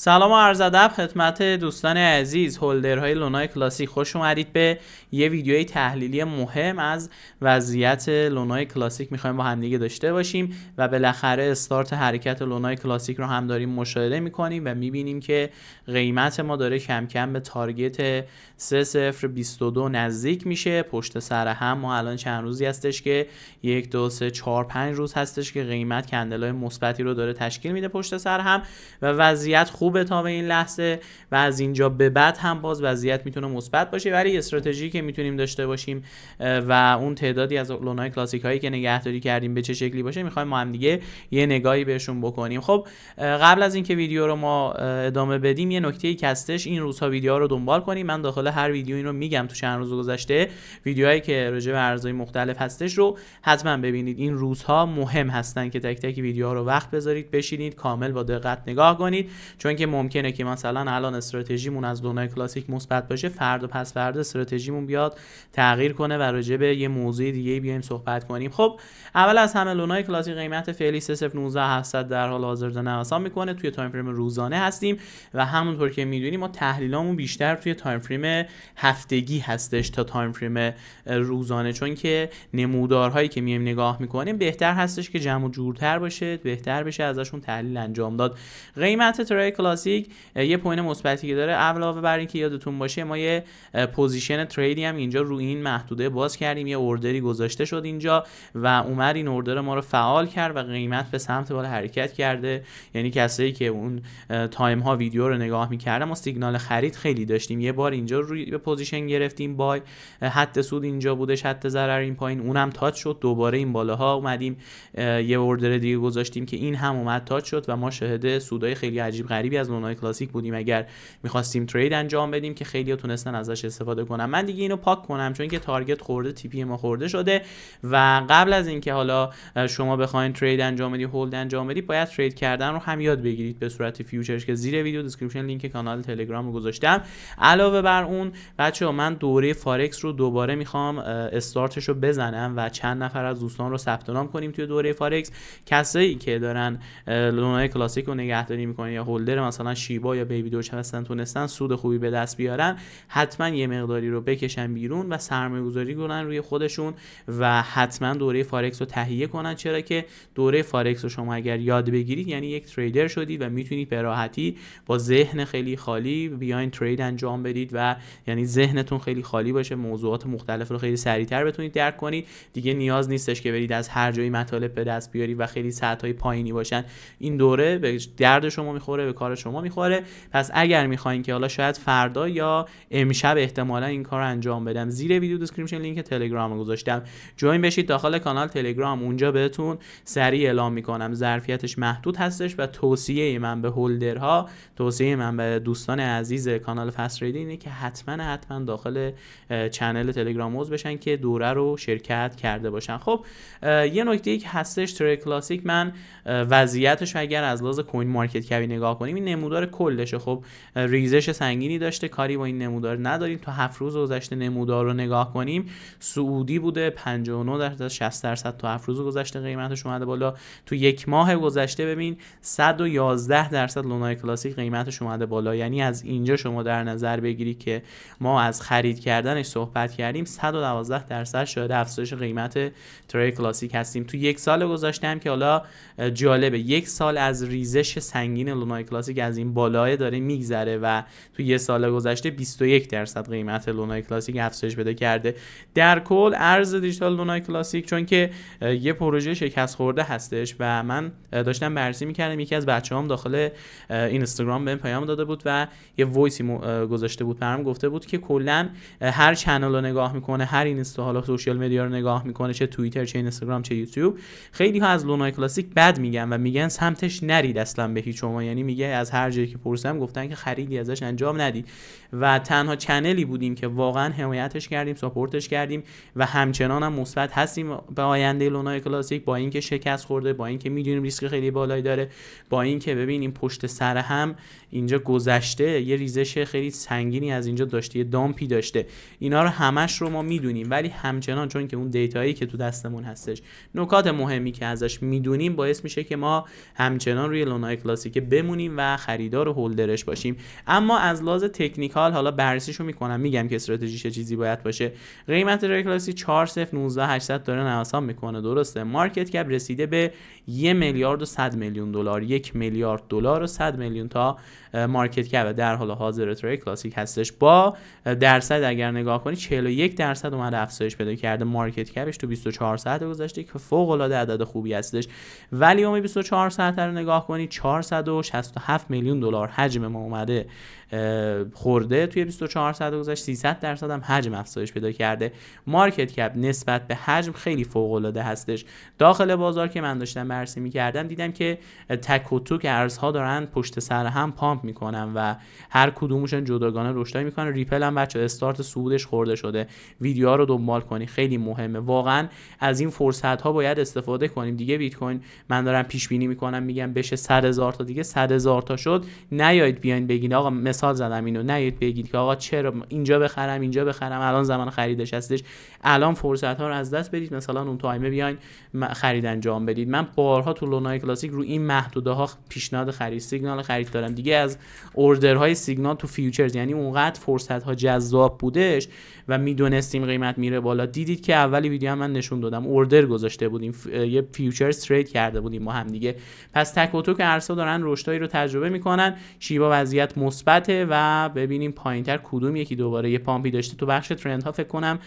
سلام و عرض ادب خدمت دوستان عزیز هولدرهای لونای کلاسیک خوش اومدید به یه ویدیوی تحلیلی مهم از وضعیت لونای کلاسیک میخوایم با همدیگه داشته باشیم و بالاخره استارت حرکت لونای کلاسیک رو هم داریم مشاهده میکنیم و میبینیم که قیمت ما داره کم کم به تارگت 3022 نزدیک میشه پشت سر هم ما الان چند روزی هستش که یک دو سه چهار پنج روز هستش که قیمت کندلای مثبتی رو داره تشکیل میده پشت سر هم و وضعیت خوب خوبه تا به این لحظه و از اینجا به بعد هم باز وضعیت میتونه مثبت باشه برای استراتژی که میتونیم داشته باشیم و اون تعدادی از لونای کلاسیک هایی که نگهداری کردیم به چه شکلی باشه میخوایم ما هم دیگه یه نگاهی بهشون بکنیم خب قبل از اینکه ویدیو رو ما ادامه بدیم یه نکته ای کستش این روزها ویدیو رو دنبال کنیم من داخل هر ویدیو این رو میگم تو چند روز گذشته ویدیوهایی که راجع به ارزهای مختلف هستش رو حتما ببینید این روزها مهم هستن که تک تک ویدیوها رو وقت بذارید بشینید کامل با دقت نگاه کنید چون اینکه ممکنه که مثلا الان استراتژیمون از دنیای کلاسیک مثبت باشه فردا پس فرد استراتژیمون بیاد تغییر کنه و راجع به یه موضوع دیگه بیایم صحبت کنیم خب اول از همه لونای کلاسیک قیمت فعلی 3019 در حال حاضر نوسان میکنه توی تایم فریم روزانه هستیم و همونطور که میدونیم ما تحلیلامون بیشتر توی تایم فریم هفتگی هستش تا تایم فریم روزانه چون که نمودارهایی که میایم نگاه میکنیم بهتر هستش که جمع و جورتر باشه بهتر بشه ازشون تحلیل انجام داد قیمت ترای کلاسیک یه پوین مثبتی که داره علاوه بر اینکه یادتون باشه ما یه پوزیشن تریدی هم اینجا رو این محدوده باز کردیم یه اوردری گذاشته شد اینجا و اومد این اوردر ما رو فعال کرد و قیمت به سمت بالا حرکت کرده یعنی کسایی که اون تایم ها ویدیو رو نگاه می‌کرد ما سیگنال خرید خیلی داشتیم یه بار اینجا روی به پوزیشن گرفتیم بای حد سود اینجا بودش حد ضرر این پایین اونم تات شد دوباره این بالاها اومدیم یه اوردر دیگه گذاشتیم که این هم اومد تات شد و ما شاهد سودای خیلی عجیب غریبی از نونای کلاسیک بودیم اگر میخواستیم ترید انجام بدیم که خیلی تونستن ازش استفاده کنم من دیگه اینو پاک کنم چون که تارگت خورده تیپی ما خورده شده و قبل از اینکه حالا شما بخواین ترید انجام بدی هولد انجام بدی باید ترید کردن رو هم یاد بگیرید به صورت فیوچرش که زیر ویدیو دیسکریپشن لینک کانال تلگرام رو گذاشتم علاوه بر اون بچه ها من دوره فارکس رو دوباره میخوام استارتش رو بزنم و چند نفر از دوستان رو ثبت نام کنیم توی دوره فارکس کسایی که دارن لونای کلاسیک رو نگهداری میکنن یا هولدر مثلا شیبا یا بیبی دوچ هستن تونستن سود خوبی به دست بیارن حتما یه مقداری رو بکشن بیرون و سرمایه گذاری کنن روی خودشون و حتما دوره فارکس رو تهیه کنن چرا که دوره فارکس رو شما اگر یاد بگیرید یعنی یک تریدر شدید و میتونید به راحتی با ذهن خیلی خالی بیاین ترید انجام بدید و یعنی ذهنتون خیلی خالی باشه موضوعات مختلف رو خیلی سریعتر بتونید درک کنید دیگه نیاز نیستش که برید از هر جایی مطالب به دست بیارید و خیلی ساعت های پایینی باشن این دوره به درد شما میخوره به کار شما میخوره پس اگر میخواین که حالا شاید فردا یا امشب احتمالا این کار رو انجام بدم زیر ویدیو دسکریپشن لینک تلگرام گذاشتم جوین بشید داخل کانال تلگرام اونجا بهتون سریع اعلام میکنم ظرفیتش محدود هستش و توصیه من به هولدرها توصیه من به دوستان عزیز کانال فست اینه که حتما حتما داخل چنل تلگرام عضو بشن که دوره رو شرکت کرده باشن خب یه نکته هستش تری کلاسیک من وضعیتش اگر از لحاظ کوین مارکت نگاه کنیم این نمودار کلشه خب ریزش سنگینی داشته کاری با این نمودار نداریم تو هفت روز گذشته نمودار رو نگاه کنیم سعودی بوده 59 درصد 60 درصد تو هفت روز گذشته قیمتش اومده بالا تو یک ماه گذشته ببین 111 درصد لونای کلاسیک قیمتش اومده بالا یعنی از اینجا شما در نظر بگیری که ما از خرید کردنش صحبت کردیم 112 درصد شاید افزایش قیمت تری کلاسیک هستیم تو یک سال گذشته هم که حالا جالبه یک سال از ریزش سنگین لونای کلاسیک از این بالای داره میگذره و تو یه سال گذشته 21 درصد قیمت لونای کلاسیک افزایش بده کرده در کل ارز دیجیتال لونای کلاسیک چون که یه پروژه شکست خورده هستش و من داشتم بررسی میکردم یکی از بچه هم داخل اینستاگرام بهم پیام داده بود و یه وایسی گذاشته بود برام گفته بود که کلا هر چنل رو نگاه میکنه هر اینستا حالا سوشال مدیا رو نگاه میکنه چه توییتر چه اینستاگرام چه یوتیوب خیلی ها از لونای کلاسیک بد میگن و میگن سمتش نرید اصلا به هیچ شما یعنی میگه از هر جایی که پرسیدم گفتن که خریدی ازش انجام ندی و تنها چنلی بودیم که واقعا حمایتش کردیم ساپورتش کردیم و همچنان هم مثبت هستیم به آینده لونای کلاسیک با اینکه شکست خورده با اینکه میدونیم ریسک خیلی بالایی داره با اینکه ببینیم پشت سر هم اینجا گذشته یه ریزش خیلی سنگینی از اینجا داشته یه دامپی داشته اینا رو همش رو ما میدونیم ولی همچنان چون که اون دیتایی که تو دستمون هستش نکات مهمی که ازش میدونیم باعث میشه که ما همچنان روی لونای کلاسیک بمونیم و خریدار و هولدرش باشیم اما از لحاظ تکنیکال حالا بررسیشو میکنم میگم که استراتژی چه چیزی باید باشه قیمت رکلاسی 4 داره نوسان میکنه درسته مارکت کپ رسیده به 1 میلیارد و 100 میلیون دلار 1 میلیارد دلار و 100 میلیون تا مارکت کپ در حال حاضر تری کلاسیک هستش با درصد اگر نگاه کنی 41 درصد اومد افزایش پیدا کرده مارکت کپش تو 24 ساعت گذشته که فوق العاده عدد خوبی هستش ولی 24 ساعت رو نگاه کنی 467 7 میلیون دلار حجم ما اومده خورده توی 24 ساعت گذشت 300 درصد هم حجم افزایش پیدا کرده مارکت کپ نسبت به حجم خیلی فوق العاده هستش داخل بازار که من داشتم بررسی میکردم دیدم که تک و توک ارزها دارن پشت سر هم پامپ میکنن و هر کدومشون جداگانه رشدای میکنن ریپل هم بچه استارت صعودش خورده شده ویدیوها رو دنبال کنی خیلی مهمه واقعا از این فرصت ها باید استفاده کنیم دیگه بیت کوین من دارم پیش بینی میکنم میگم بشه 100 هزار تا دیگه 100 هزار تا شد نیاید بیاین بگین آقا مثال زدم اینو نیاید بگید که آقا چرا اینجا بخرم اینجا بخرم الان زمان خریدش هستش الان فرصت ها رو از دست بدید مثلا اون تایمه بیاین خرید انجام بدید من بارها تو لونای کلاسیک رو این محدوده ها پیشنهاد خرید سیگنال خرید دارم دیگه از های سیگنال تو فیوچرز یعنی اونقدر فرصت ها جذاب بودش و میدونستیم قیمت میره بالا دیدید که اولی ویدیو من نشون دادم اوردر گذاشته بودیم یه فیوچرز ترید کرده بودیم ما هم دیگه پس تک و توک عرصه دارن رشدایی رو تجربه میکنن شیبا وضعیت مثبت و ببینیم پایین تر کدوم یکی دوباره یه پامپی داشته تو بخش ترند ها فکر کنم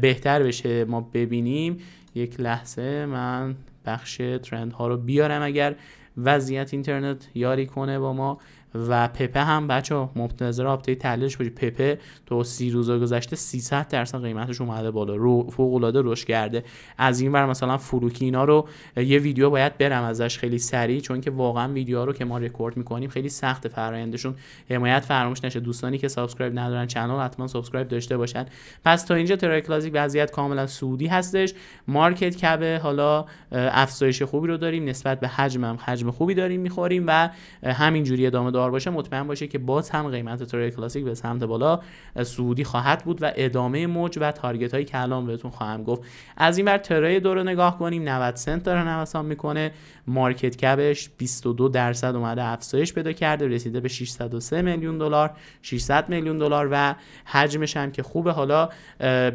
بهتر بشه ما ببینیم یک لحظه من بخش ترند ها رو بیارم اگر وضعیت اینترنت یاری کنه با ما و پپه هم بچا منتظر آپدیت تحلیلش بودی پپه تو سی روز گذشته 300 درصد قیمتش اومده بالا رو فوق العاده رشد کرده از این بر مثلا فروکی اینا رو یه ویدیو باید برم ازش خیلی سریع چون که واقعا ویدیوها رو که ما رکورد میکنیم خیلی سخت فرایندشون حمایت فراموش نشه دوستانی که سابسکرایب ندارن کانال حتما سابسکرایب داشته باشن پس تا اینجا ترای کلاسیک وضعیت کاملا سودی هستش مارکت کپ حالا افزایش خوبی رو داریم نسبت به حجمم حجم خوبی داریم میخوریم و همینجوری ادامه دار دلار باشه مطمئن باشه که باز هم قیمت تریل کلاسیک به سمت بالا سودی خواهد بود و ادامه موج و تارگت هایی که الان بهتون خواهم گفت از این بر تری دو رو نگاه کنیم 90 سنت داره نوسان میکنه مارکت کپش 22 درصد اومده افزایش پیدا کرده رسیده به 603 میلیون دلار 600 میلیون دلار و حجمش هم که خوبه حالا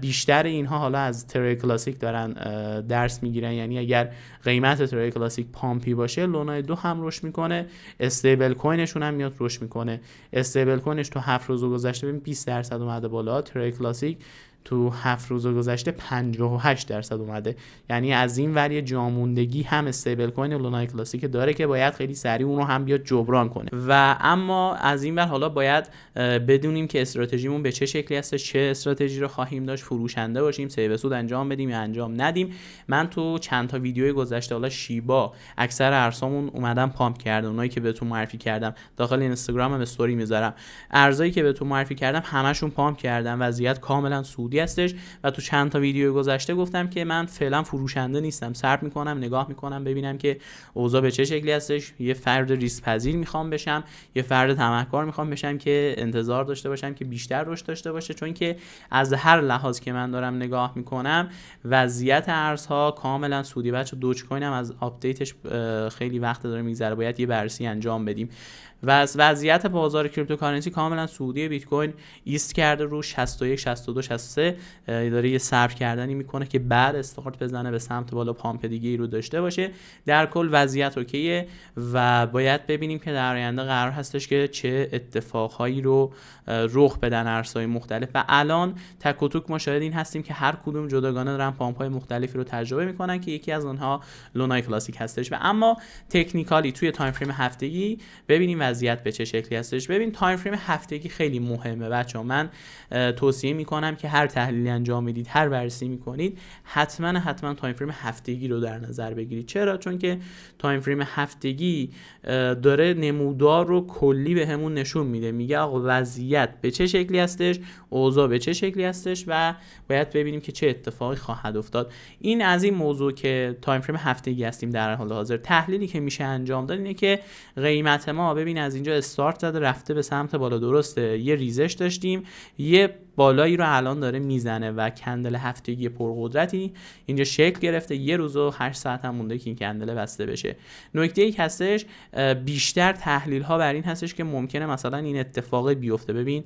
بیشتر اینها حالا از تری کلاسیک دارن درس میگیرن یعنی اگر قیمت تری کلاسیک پامپی باشه لونای دو هم روش میکنه استیبل کوینشون هم میاد روش میکنه استیبل کوینش تو 7 روز گذشته ببین 20 درصد اومده بالا تری کلاسیک تو هفت روز گذشته 58 درصد اومده یعنی از این وری یه جاموندگی هم استیبل کوین لونای کلاسیک داره که باید خیلی سریع اون رو هم بیاد جبران کنه و اما از این ور حالا باید بدونیم که استراتژیمون به چه شکلی هست چه استراتژی رو خواهیم داشت فروشنده باشیم سیو سود انجام بدیم یا انجام ندیم من تو چند تا ویدیو گذشته حالا شیبا اکثر ارسامون اومدم پامپ کردم اونایی که بهتون معرفی کردم داخل اینستاگرامم استوری میذارم ارزایی که بهتون معرفی کردم همشون پامپ کردم وضعیت کاملا سودی و تو چند تا ویدیو گذشته گفتم که من فعلا فروشنده نیستم صبر میکنم نگاه میکنم ببینم که اوضاع به چه شکلی هستش یه فرد ریسک پذیر میخوام بشم یه فرد تمهکار میخوام بشم که انتظار داشته باشم که بیشتر رشد داشته باشه چون که از هر لحاظ که من دارم نگاه میکنم وضعیت ارزها کاملا سودی بچه دوچ از آپدیتش خیلی وقت داره میگذره باید یه بررسی انجام بدیم و از وضعیت بازار کریپتوکارنسی کاملا سعودی بیت کوین ایست کرده رو 61 62 63 داره یه صبر کردنی میکنه که بعد استارت بزنه به سمت بالا پامپ دیگه ای رو داشته باشه در کل وضعیت اوکیه و باید ببینیم که در آینده قرار هستش که چه اتفاقهایی رو رخ بدن ارزهای مختلف و الان تک و توک ما شاید این هستیم که هر کدوم جداگانه دارن پامپ های مختلفی رو تجربه میکنن که یکی از آنها لونای کلاسیک هستش و اما تکنیکالی توی تایم فریم هفتگی ببینیم وضعیت به چه شکلی هستش ببین تایم فریم هفتگی خیلی مهمه بچه من توصیه می‌کنم که هر تحلیلی انجام میدید هر بررسی می‌کنید، حتما حتما تایم فریم هفتگی رو در نظر بگیرید چرا چون که تایم فریم هفتگی داره نمودار رو کلی به همون نشون میده میگه آقا وضعیت به چه شکلی هستش اوضاع به چه شکلی هستش و باید ببینیم که چه اتفاقی خواهد افتاد این از این موضوع که تایم فریم هفتگی هستیم در حال حاضر تحلیلی که میشه انجام داد اینه که قیمت ما ببین از اینجا استارت زده رفته به سمت بالا درسته یه ریزش داشتیم یه بالایی رو الان داره میزنه و کندل هفتگی پرقدرتی اینجا شکل گرفته یه روز و 8 ساعت هم مونده که این کندل بسته بشه نکته ای هستش بیشتر تحلیل ها بر این هستش که ممکنه مثلا این اتفاق بیفته ببین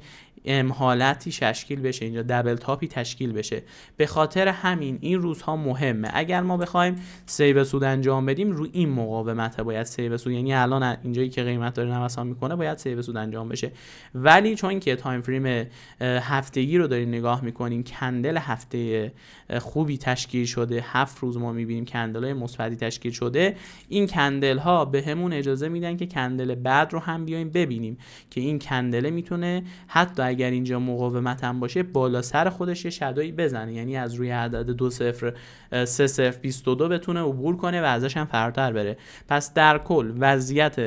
حالتی تشکیل بشه اینجا دبل تاپی تشکیل بشه به خاطر همین این روزها مهمه اگر ما بخوایم سیو سود انجام بدیم رو این مقاومت باید سیو سود یعنی الان اینجایی که قیمت داره نوسان میکنه باید سیو سود انجام بشه ولی چون که تایم فریم هفتگی رو داریم نگاه میکنیم کندل هفته خوبی تشکیل شده هفت روز ما میبینیم کندل های مثبتی تشکیل شده این کندل ها بهمون اجازه میدن که کندل بعد رو هم بیایم ببینیم که این کندله میتونه حتی اگر اینجا مقاومت هم باشه بالا سر خودش شدایی بزنه یعنی از روی عدد دو صفر سه صفر 22 بتونه عبور کنه و ازش هم فراتر بره پس در کل وضعیت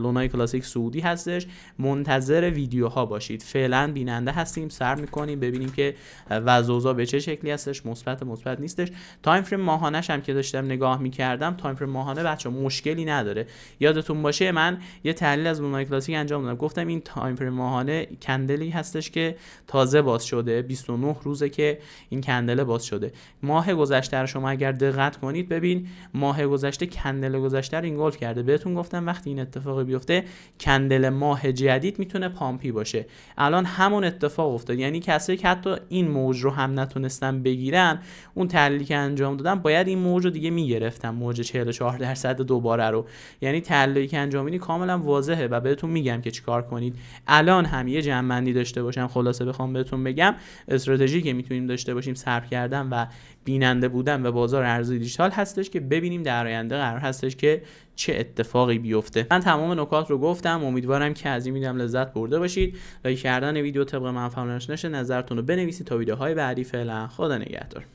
لونای کلاسیک سعودی هستش منتظر ویدیوها باشید فعلا بیننده هستیم سر میکنیم ببینیم که وضع به چه شکلی هستش مثبت مثبت نیستش تایم فریم ماهانش هم که داشتم نگاه میکردم تایم فریم ماهانه بچه مشکلی نداره یادتون باشه من یه تحلیل از لونای کلاسیک انجام دادم گفتم این تایم فریم ماهانه کندلی هست هستش که تازه باز شده 29 روزه که این کندل باز شده ماه گذشته رو شما اگر دقت کنید ببین ماه گذشته کندل گذشته رو این کرده بهتون گفتم وقتی این اتفاق بیفته کندل ماه جدید میتونه پامپی باشه الان همون اتفاق افتاد یعنی کسی که حتی این موج رو هم نتونستن بگیرن اون تحلیلی که انجام دادن باید این موج رو دیگه میگرفتن موج 44 درصد دوباره رو یعنی تحلیلی که انجام کاملا واضحه و بهتون میگم که چیکار کنید الان هم یه جنبندی داشته باشم خلاصه بخوام بهتون بگم استراتژی که میتونیم داشته باشیم صرف کردن و بیننده بودن به بازار ارزی دیجیتال هستش که ببینیم در آینده قرار هستش که چه اتفاقی بیفته من تمام نکات رو گفتم امیدوارم که از این ویدیو لذت برده باشید لایک کردن ویدیو طبق من نظرتون رو بنویسید تا ویدیوهای بعدی فعلا خدا نگهدار